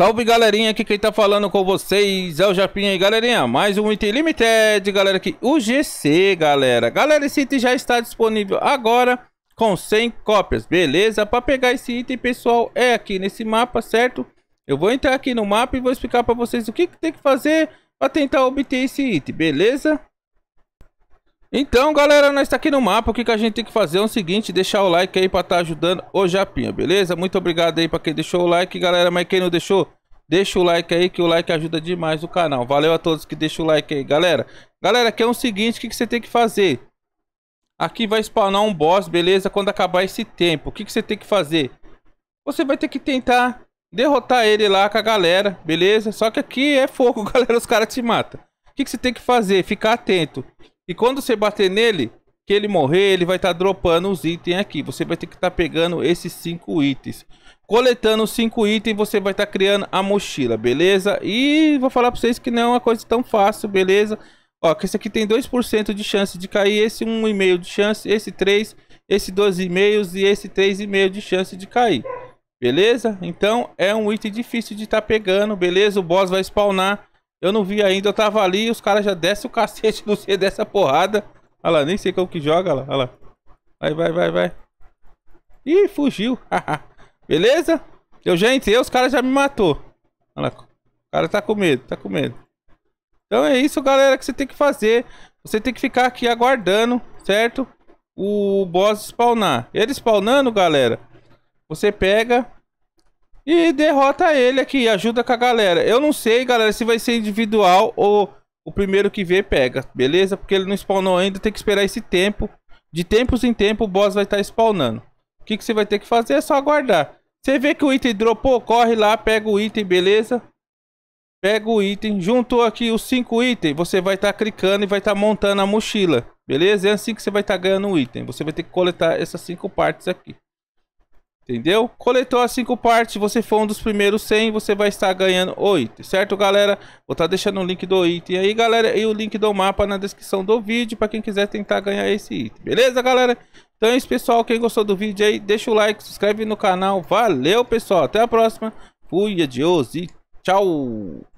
Salve galerinha, aqui quem tá falando com vocês é o Japinha aí, galerinha, mais um item limited, galera, aqui, o GC, galera. Galera, esse item já está disponível agora com 100 cópias, beleza? Para pegar esse item, pessoal, é aqui nesse mapa, certo? Eu vou entrar aqui no mapa e vou explicar para vocês o que, que tem que fazer para tentar obter esse item, beleza? Então, galera, nós está aqui no mapa. O que, que a gente tem que fazer é o seguinte, deixar o like aí para estar tá ajudando o Japinha, beleza? Muito obrigado aí para quem deixou o like, galera. Mas quem não deixou, deixa o like aí, que o like ajuda demais o canal. Valeu a todos que deixam o like aí, galera. Galera, aqui é o seguinte, o que, que você tem que fazer? Aqui vai spawnar um boss, beleza? Quando acabar esse tempo, o que, que você tem que fazer? Você vai ter que tentar derrotar ele lá com a galera, beleza? Só que aqui é fogo, galera, os caras te matam. O que, que você tem que fazer? Ficar atento. E quando você bater nele, que ele morrer, ele vai estar tá dropando os itens aqui. Você vai ter que estar tá pegando esses 5 itens. Coletando os 5 itens, você vai estar tá criando a mochila, beleza? E vou falar para vocês que não é uma coisa tão fácil, beleza? Ó, que esse aqui tem 2% de chance de cair, esse 1,5 de chance, esse 3, esse 2,5 e esse 3,5 de chance de cair. Beleza? Então é um item difícil de estar tá pegando, beleza? O boss vai spawnar eu não vi ainda, eu tava ali e os caras já descem o cacete do C dessa porrada. Olha lá, nem sei como que joga, olha lá. Vai, vai, vai, vai. Ih, fugiu. Beleza? Eu já entrei, os caras já me matou. Olha lá, o cara tá com medo, tá com medo. Então é isso, galera, que você tem que fazer. Você tem que ficar aqui aguardando, certo? O boss spawnar. Ele spawnando, galera, você pega e derrota ele aqui, ajuda com a galera. Eu não sei, galera, se vai ser individual ou o primeiro que vê pega, beleza? Porque ele não spawnou ainda, tem que esperar esse tempo. De tempos em tempo o boss vai estar tá spawnando. O que, que você vai ter que fazer é só aguardar. Você vê que o item dropou, corre lá, pega o item, beleza? Pega o item, juntou aqui os cinco itens, você vai estar tá clicando e vai estar tá montando a mochila, beleza? É assim que você vai estar tá ganhando o item. Você vai ter que coletar essas cinco partes aqui. Entendeu? Coletou as 5 partes, você for um dos primeiros 100, você vai estar ganhando o item, certo galera? Vou estar tá deixando o link do item aí galera e o link do mapa na descrição do vídeo para quem quiser tentar ganhar esse item, beleza galera? Então é isso pessoal, quem gostou do vídeo aí, deixa o like, se inscreve no canal, valeu pessoal, até a próxima, fui, adiós e tchau!